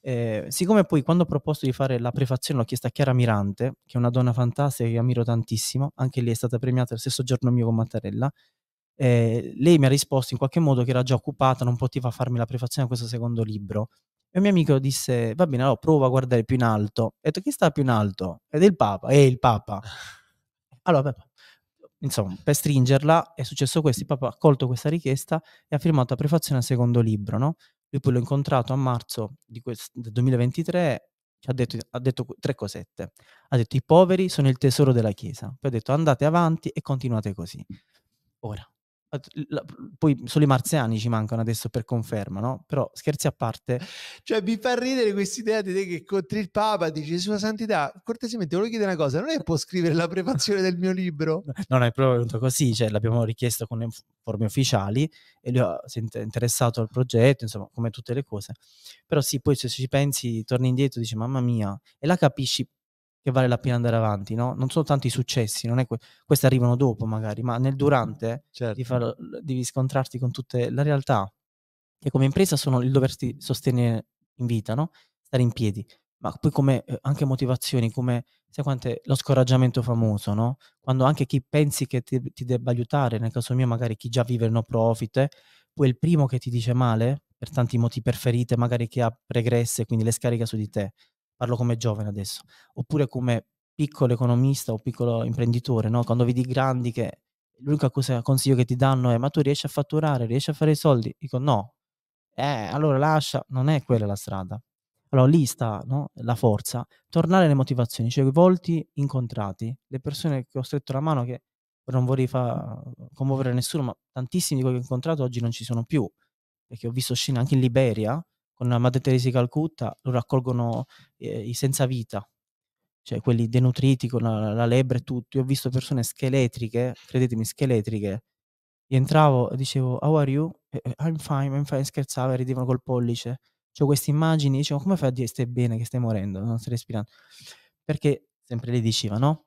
Eh, siccome poi quando ho proposto di fare la prefazione l'ho chiesta a Chiara Mirante, che è una donna fantastica che ammiro tantissimo, anche lei è stata premiata lo stesso giorno mio con Mattarella, eh, lei mi ha risposto in qualche modo che era già occupata, non poteva farmi la prefazione a questo secondo libro. E un mio amico disse, va bene, allora prova a guardare più in alto. E ho detto, chi sta più in alto? Ed è il Papa, è il Papa. Allora, Papa, Insomma, per stringerla è successo questo, il Papa ha accolto questa richiesta e ha firmato la prefazione al secondo libro, no? Lui poi l'ho incontrato a marzo quest- del 2023 ha detto, ha detto, tre cosette. Ha detto i poveri sono il tesoro della Chiesa. Poi ha detto andate avanti e continuate così. Ora, la, poi solo i marziani ci mancano adesso per conferma, no? Però scherzi a parte. Cioè mi fa ridere questa idea di te che incontri il Papa, dici Sua Santità, cortesemente volevo chiedere una cosa, non è che può scrivere la prefazione del mio libro? No, no, è proprio venuto così, cioè l'abbiamo richiesto con le forme ufficiali e lui si è interessato al progetto, insomma, come tutte le cose. Però sì, poi se ci pensi, torni indietro e dici mamma mia, e la capisci che vale la pena andare avanti, no? Non sono tanti i successi, non è que- questi arrivano dopo magari, ma nel durante certo. devi, far, devi, scontrarti con tutte la realtà. E come impresa sono il doverti sostenere in vita, no? Stare in piedi, ma poi come eh, anche motivazioni, come sai quante, lo scoraggiamento famoso, no? Quando anche chi pensi che ti, ti debba aiutare, nel caso mio magari chi già vive il no profit, poi il primo che ti dice male, per tanti motivi, per magari che ha pregresse, quindi le scarica su di te parlo come giovane adesso, oppure come piccolo economista o piccolo imprenditore, no? quando vedi grandi che l'unico consiglio che ti danno è ma tu riesci a fatturare, riesci a fare i soldi? Dico no, eh, allora lascia, non è quella la strada. Allora lì sta no? la forza, tornare alle motivazioni, cioè i volti incontrati, le persone che ho stretto la mano che non vorrei far commuovere nessuno, ma tantissimi di quelli che ho incontrato oggi non ci sono più, perché ho visto scene anche in Liberia, con Madre Teresa di Calcutta, lo raccolgono eh, i senza vita, cioè quelli denutriti con la, la lebbra e tutto. Io ho visto persone scheletriche, credetemi, scheletriche. Io entravo e dicevo, How are you? I'm fine, I'm fine. Scherzava e ridevano col pollice. Cioè, queste immagini, dicevo, come fai a dire stai bene, che stai morendo, non stai respirando? Perché sempre le diceva, no?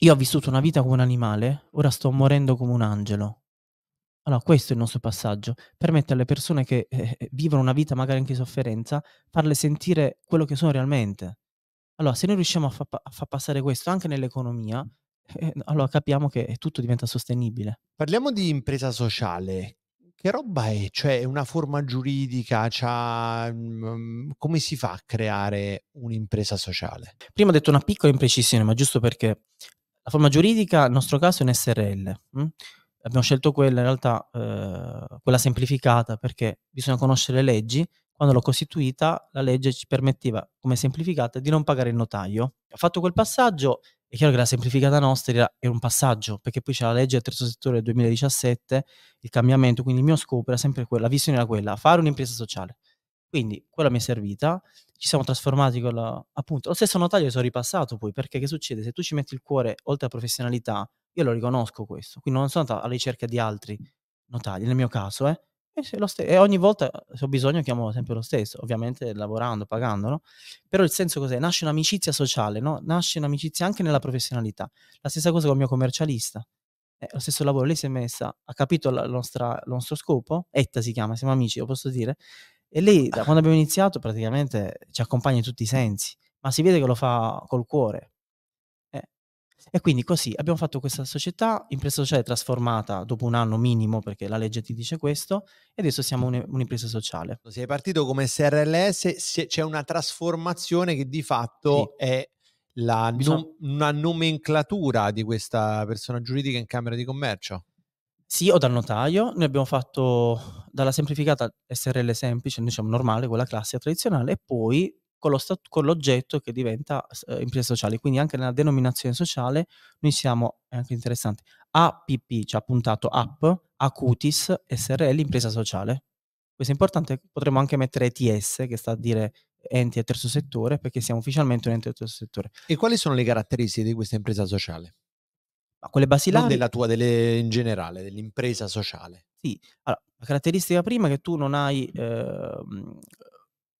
Io ho vissuto una vita come un animale, ora sto morendo come un angelo. Allora, questo è il nostro passaggio, permette alle persone che eh, eh, vivono una vita magari anche in sofferenza, farle sentire quello che sono realmente. Allora, se noi riusciamo a, fa- a far passare questo anche nell'economia, eh, eh, allora capiamo che tutto diventa sostenibile. Parliamo di impresa sociale. Che roba è? Cioè, è una forma giuridica? Um, come si fa a creare un'impresa sociale? Prima ho detto una piccola imprecisione, ma giusto perché la forma giuridica, nel nostro caso, è un SRL. Mh? Mm? abbiamo scelto quella in realtà, eh, quella semplificata, perché bisogna conoscere le leggi. Quando l'ho costituita, la legge ci permetteva, come semplificata, di non pagare il notaio. Ho fatto quel passaggio, è chiaro che la semplificata nostra era un passaggio, perché poi c'è la legge del terzo settore del 2017, il cambiamento, quindi il mio scopo era sempre quello, la visione era quella, fare un'impresa sociale. Quindi quella mi è servita, ci siamo trasformati con la, appunto lo stesso notaio sono ripassato poi, perché che succede? Se tu ci metti il cuore oltre a professionalità, io lo riconosco questo, quindi non sono andato alla ricerca di altri notai, nel mio caso, eh. E, ste- e ogni volta se ho bisogno chiamo sempre lo stesso, ovviamente lavorando, pagando, no? Però il senso cos'è? Nasce un'amicizia sociale, no? Nasce un'amicizia anche nella professionalità. La stessa cosa con il mio commercialista. Eh, lo stesso lavoro, lei si è messa, ha capito la nostra, il nostro scopo, Etta si chiama, siamo amici, lo posso dire, e lei, da quando abbiamo iniziato, praticamente ci accompagna in tutti i sensi, ma si vede che lo fa col cuore. Eh. E quindi così abbiamo fatto questa società, impresa sociale trasformata dopo un anno minimo, perché la legge ti dice questo, e adesso siamo un'impresa sociale. Sei partito come SRLS, se c'è una trasformazione che di fatto sì. è la diciamo nom- una nomenclatura di questa persona giuridica in Camera di Commercio. Sì, o dal notaio. Noi abbiamo fatto dalla semplificata SRL semplice, diciamo normale, quella classica tradizionale, e poi con, stat- con l'oggetto che diventa eh, impresa sociale. Quindi anche nella denominazione sociale noi siamo, è anche interessante, APP, cioè appuntato app, Acutis, SRL, impresa sociale. Questo è importante, potremmo anche mettere ETS, che sta a dire enti e terzo settore, perché siamo ufficialmente un ente e terzo settore. E quali sono le caratteristiche di questa impresa sociale? Ma quelle basilari... Non della tua, delle, in generale, dell'impresa sociale. Sì, allora, la caratteristica prima è che tu non hai eh,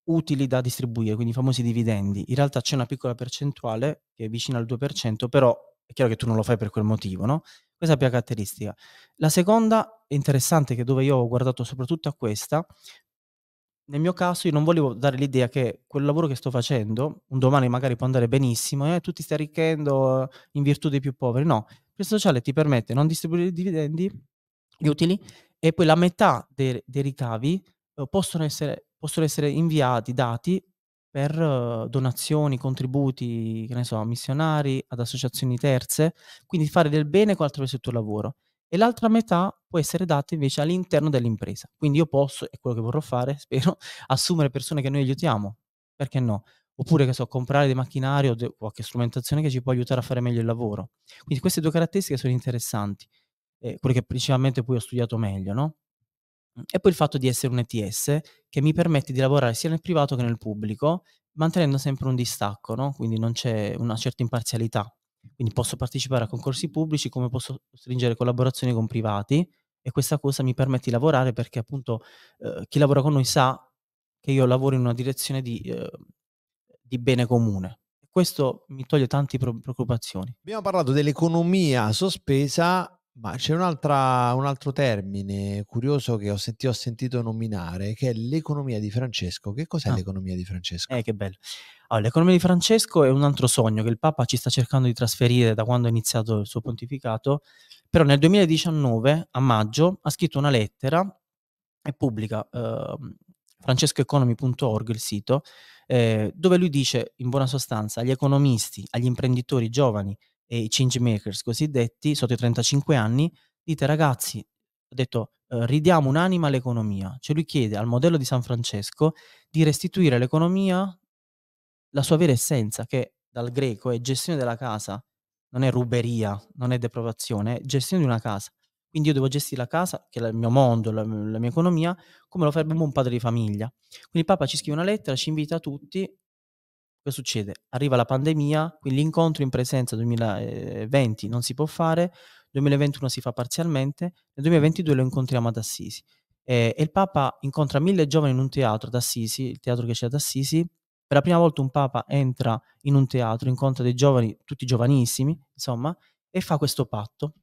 utili da distribuire, quindi i famosi dividendi. In realtà c'è una piccola percentuale che è vicina al 2%, però è chiaro che tu non lo fai per quel motivo, no? Questa è la prima caratteristica. La seconda interessante, che dove io ho guardato soprattutto a questa, nel mio caso io non volevo dare l'idea che quel lavoro che sto facendo, un domani magari può andare benissimo eh, tu ti stai arricchendo eh, in virtù dei più poveri. No, questo sociale ti permette non distribuire i dividendi, gli utili, e poi la metà dei, dei ricavi eh, possono, essere, possono essere inviati, dati per eh, donazioni, contributi, che ne so, a missionari, ad associazioni terze, quindi fare del bene con attraverso il tuo lavoro. E l'altra metà può essere data invece all'interno dell'impresa. Quindi io posso, è quello che vorrò fare, spero, assumere persone che noi aiutiamo. Perché no? oppure che so, comprare dei macchinari o de- qualche strumentazione che ci può aiutare a fare meglio il lavoro. Quindi queste due caratteristiche sono interessanti, eh, quelle che principalmente poi ho studiato meglio, no? Mm, e poi il fatto di essere un ETS che mi permette di lavorare sia nel privato che nel pubblico, mantenendo sempre un distacco, no? Quindi non c'è una certa imparzialità. Quindi posso partecipare a concorsi pubblici come posso stringere collaborazioni con privati e questa cosa mi permette di lavorare perché appunto eh, chi lavora con noi sa che io lavoro in una direzione di eh, di bene comune. Questo mi toglie tante preoccupazioni. Abbiamo parlato dell'economia sospesa, ma c'è un altro termine curioso che ho, senti, ho, sentito nominare, che è l'economia di Francesco. Che cos'è ah. l'economia di Francesco? Eh, che bello. Allora, l'economia di Francesco è un altro sogno che il Papa ci sta cercando di trasferire da quando ha iniziato il suo pontificato, però nel 2019, a maggio, ha scritto una lettera e pubblica eh, francescoeconomy.org il sito, eh, dove lui dice in buona sostanza agli economisti, agli imprenditori giovani e i change makers cosiddetti sotto i 35 anni, dite ragazzi, ho detto eh, ridiamo un'anima all'economia, cioè lui chiede al modello di San Francesco di restituire all'economia la sua vera essenza che dal greco è gestione della casa, non è ruberia, non è deprovazione, è gestione di una casa. Quindi io devo gestire la casa, che è il mio mondo, la, la mia economia, come lo farebbe un padre di famiglia. Quindi il Papa ci scrive una lettera, ci invita tutti Cosa succede? Arriva la pandemia, quindi l'incontro in presenza 2020 non si può fare, 2021 si fa parzialmente, nel 2022 lo incontriamo ad Assisi. Eh, e il Papa incontra mille giovani in un teatro ad Assisi, il teatro che c'è ad Assisi. Per la prima volta un Papa entra in un teatro, incontra dei giovani, tutti giovanissimi, insomma, e fa questo patto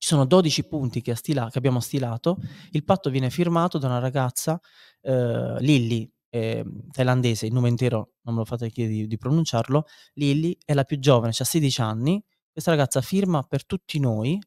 ci sono 12 punti che, stila- che abbiamo stilato, il patto viene firmato da una ragazza, eh, Lilly, eh, thailandese, il nome intero non me lo fate chiedere di, di pronunciarlo, Lilly è la più giovane, ha 16 anni, questa ragazza firma per tutti noi,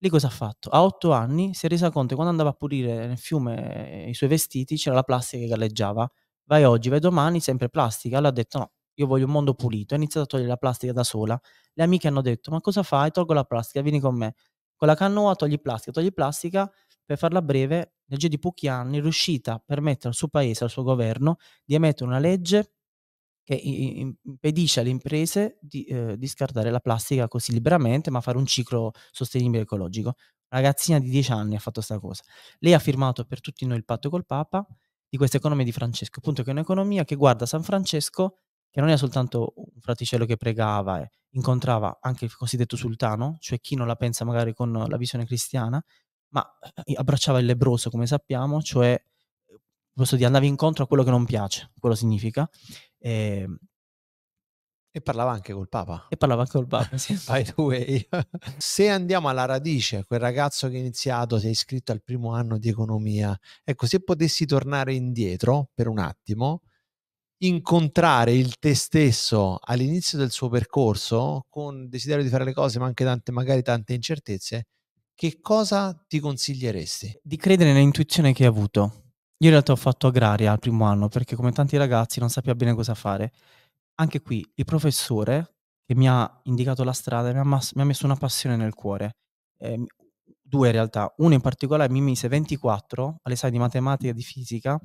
lì cosa ha fatto? A 8 anni si è resa conto che quando andava a pulire nel fiume eh, i suoi vestiti c'era la plastica che galleggiava, vai oggi, vai domani, sempre plastica, allora ha detto no, io voglio un mondo pulito, ha iniziato a togliere la plastica da sola, le amiche hanno detto ma cosa fai? Tolgo la plastica, vieni con me. Con la canna togli plastica, togli plastica, per farla breve, nel giro di pochi anni è riuscita a permettere al suo paese, al suo governo, di emettere una legge che impedisce alle imprese di, eh, di, scartare la plastica così liberamente, ma fare un ciclo sostenibile ecologico. Una ragazzina di 10 anni ha fatto questa cosa. Lei ha firmato per tutti noi il patto col Papa di questa economia di Francesco, appunto che è un'economia che guarda San Francesco, che non è soltanto un fraticello che pregava, eh, incontrava anche il cosiddetto sultano, cioè chi non la pensa magari con la visione cristiana, ma eh, abbracciava il lebroso, come sappiamo, cioè questo eh, di andare incontro a quello che non piace, quello significa. Eh, e parlava anche col Papa. E parlava anche col Papa, sì. By the way. Se andiamo alla radice, quel ragazzo che è iniziato, si è iscritto al primo anno di economia, ecco, se potessi tornare indietro per un attimo, incontrare il te stesso all'inizio del suo percorso con desiderio di fare le cose ma anche tante magari tante incertezze che cosa ti consiglieresti? Di credere nell'intuizione che hai avuto. Io in realtà ho fatto agraria al primo anno perché come tanti ragazzi non sapeva bene cosa fare. Anche qui il professore che mi ha indicato la strada mi ha, mas- mi ha messo una passione nel cuore. Eh, due in realtà, uno in particolare mi mise 24 all'esame di matematica e di fisica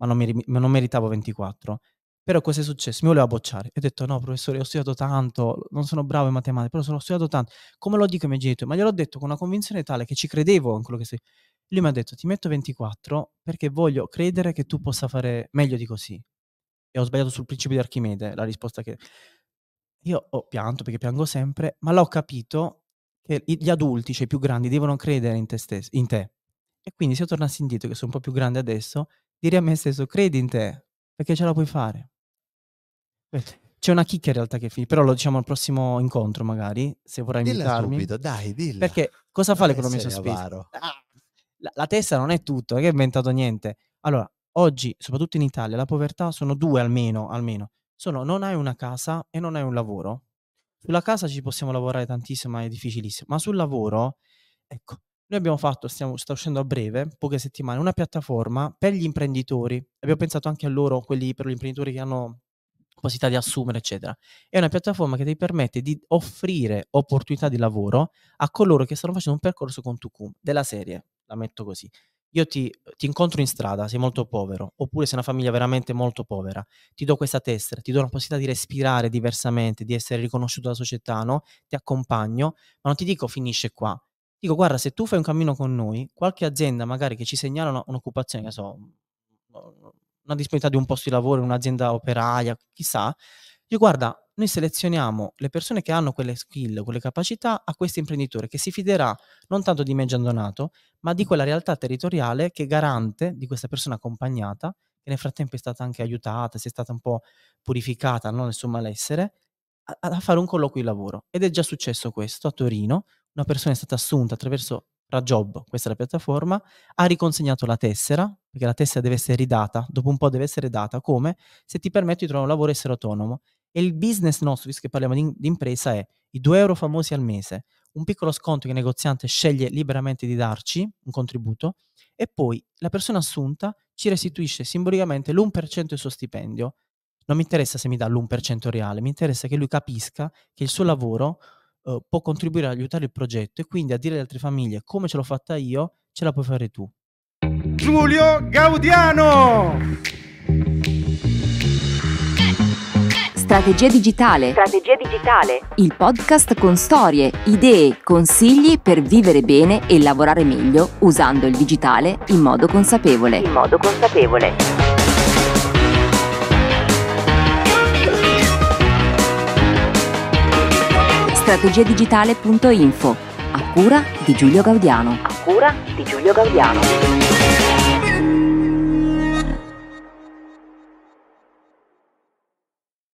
ma non, mi, non meritavo 24. Però cosa è successo? Mi voleva bocciare. ho detto, no, professore, ho studiato tanto, non sono bravo in matematica, però sono studiato tanto. Come lo dico ai miei genitori? Ma gliel'ho detto con una convinzione tale che ci credevo in quello che sei. Lui mi ha detto, ti metto 24 perché voglio credere che tu possa fare meglio di così. E ho sbagliato sul principio di Archimede, la risposta che... Io ho pianto perché piango sempre, ma l'ho capito che gli adulti, cioè i più grandi, devono credere in te, stes- in te. E quindi se io tornassi indietro, che sono un po' più grande adesso, dire a me stesso, credi in te, perché ce la puoi fare. C'è una chicca in realtà che finisce, però lo diciamo al prossimo incontro magari, se vorrai dilla invitarmi. Subito, dai, dilla. Perché cosa fa l'economia sospesa? Ah, la, la testa non è tutto, non è che ha inventato niente. Allora, oggi, soprattutto in Italia, la povertà sono due almeno, almeno. Sono non hai una casa e non hai un lavoro. Sulla casa ci possiamo lavorare tantissimo, ma è difficilissimo. Ma sul lavoro, ecco, noi abbiamo fatto, stiamo, sta uscendo a breve, poche settimane, una piattaforma per gli imprenditori. Abbiamo pensato anche a loro, quelli per gli imprenditori che hanno possibilità di assumere, eccetera. È una piattaforma che ti permette di offrire opportunità di lavoro a coloro che stanno facendo un percorso con Tucum, della serie, la metto così. Io ti, ti, incontro in strada, sei molto povero, oppure sei una famiglia veramente molto povera, ti do questa tessera, ti do la possibilità di respirare diversamente, di essere riconosciuto dalla società, no? Ti accompagno, ma non ti dico finisce qua, Dico, guarda, se tu fai un cammino con noi, qualche azienda magari che ci segnala una, un'occupazione, che so, una disponibilità di un posto di lavoro, un'azienda operaia, chissà, io guarda, noi selezioniamo le persone che hanno quelle skill, quelle capacità a questo imprenditore che si fiderà non tanto di me Gian Donato, ma di quella realtà territoriale che è garante di questa persona accompagnata, che nel frattempo è stata anche aiutata, si è stata un po' purificata, non nel suo malessere, a, a fare un colloquio di lavoro. Ed è già successo questo a Torino, una persona è stata assunta attraverso Rajob, questa è la piattaforma, ha riconsegnato la tessera, perché la tessera deve essere ridata, dopo un po' deve essere data, come se ti permette di trovare un lavoro e essere autonomo. E il business nostro, visto che parliamo di, di impresa, è i 2 euro famosi al mese, un piccolo sconto che il negoziante sceglie liberamente di darci, un contributo, e poi la persona assunta ci restituisce simbolicamente l'1% del suo stipendio. Non mi interessa se mi dà l'1% reale, mi interessa che lui capisca che il suo lavoro Uhm, può contribuire ad aiutare il progetto e quindi a dire alle altre famiglie come ce l'ho fatta io, ce la puoi fare tu. Giulio Gaudiano! Strategia digitale. Strategia digitale. Il podcast con storie, idee, consigli per vivere bene e lavorare meglio usando il digitale in modo consapevole. In modo consapevole. strategiadigitale.info a cura di Giulio Gaudiano. A cura di Giulio Gaudiano.